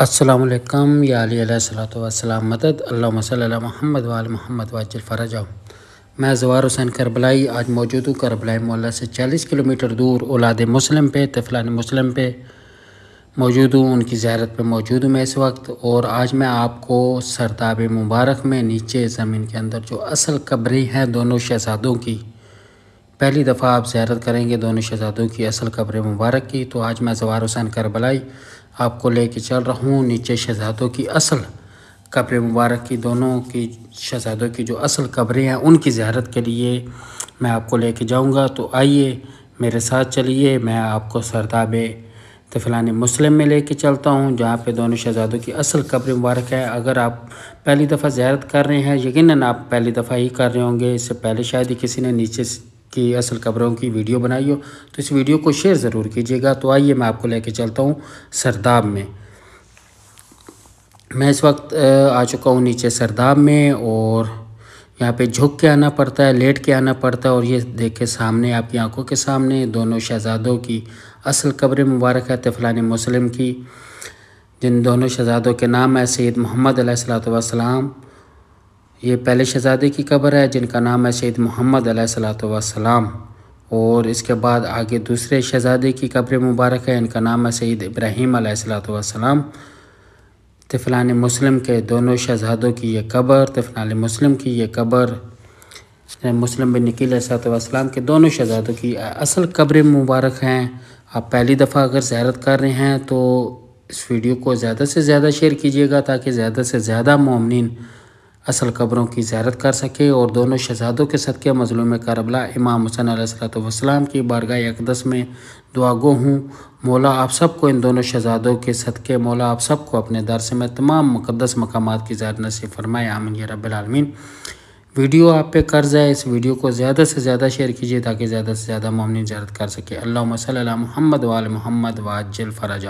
असलकम यासलाम मदद अल्लाम महमद वाल महमद वाजिल फ़रजा मैं जवार हुसैन करबलाई आज मौजूद हूँ करबलाई मौला से 40 किलोमीटर दूर औलाद मुस्लिम पे तफलान मुस्लिम पे मौजूद हूँ उनकी ज्यारत पे मौजूद हूँ मैं इस वक्त और आज मैं आपको सरताब मुबारक में नीचे ज़मीन के अंदर जो असल कब्रें हैं दोनों शहजादों की पहली दफ़ा आप ज्यारत करेंगे दोनों शहजादों की असल कब्र मुबारक की तो आज मैं जवार हुसैन करबलाई आपको लेके चल रहा हूँ नीचे शहजादों की असल कब्र मुबारक की दोनों की शहजादों की जो असल कब्रें हैं उनकी ज्यारत के लिए मैं आपको लेके जाऊँगा तो आइए मेरे साथ चलिए मैं आपको सरताब फिलानी मुस्लिम में लेके चलता हूँ जहाँ पे दोनों शहजादों की असल कब्र मुबारक है अगर आप पहली दफ़ा ज्यारत कर रहे हैं यकीन आप पहली दफ़ा ही कर रहे होंगे इससे पहले शायद ही किसी ने नीचे की असल खबरों की वीडियो बनाई हो तो इस वीडियो को शेयर ज़रूर कीजिएगा तो आइए मैं आपको लेके चलता हूँ सरदाब में मैं इस वक्त आ चुका हूँ नीचे सरदाब में और यहाँ पे झुक के आना पड़ता है लेट के आना पड़ता है और ये देख के सामने आपकी आंखों के सामने दोनों शहजादों की असल कब्र मुबारक है तफलान मुस्लिम की जिन दोनों शहजादों के नाम है सैद मोहम्मद सलाम ये पहले शहज़ादे की कब्र है जिनका नाम है सैद मोहम्मद सलाम और इसके बाद आगे दूसरे शहज़ादे की कब्र मुबारक है इनका नाम है सैद इब्राहिम सलाम तिफलान मुस्लिम के दोनों शहजादों की यह कब्र तिफलान मुस्लिम की यह कब्र मुस्लिम बिन निकील सलाम के दोनों शहजादों की असल कब्र मुबारक हैं आप पहली दफ़ा अगर ज्यारत कर रहे हैं तो इस वीडियो को ज़्यादा से ज़्यादा शेयर कीजिएगा ताकि ज़्यादा से ज़्यादा ममिन असल कब्रों की ज्यारत कर सके और दोनों शहजादों के सदक़े मजलूम करबला इमाम हुसन सलाम की बारगाह अकदस में दुआ गो हूँ मौला आप सबको इन दोनों शहजादों के सदक़े मौला आप सबको अपने से में तमाम मुकदस मकाम की ज़्यादा से फरमाए आमन रबालमीन वीडियो आप पे कर्ज है इस वीडियो को ज़्यादा से ज़्यादा शेयर कीजिए ताकि ज़्यादा से ज़्यादा मामनी ज्यारत कर सके अल्लाह सल महमद वाल महमद वाजल फराजा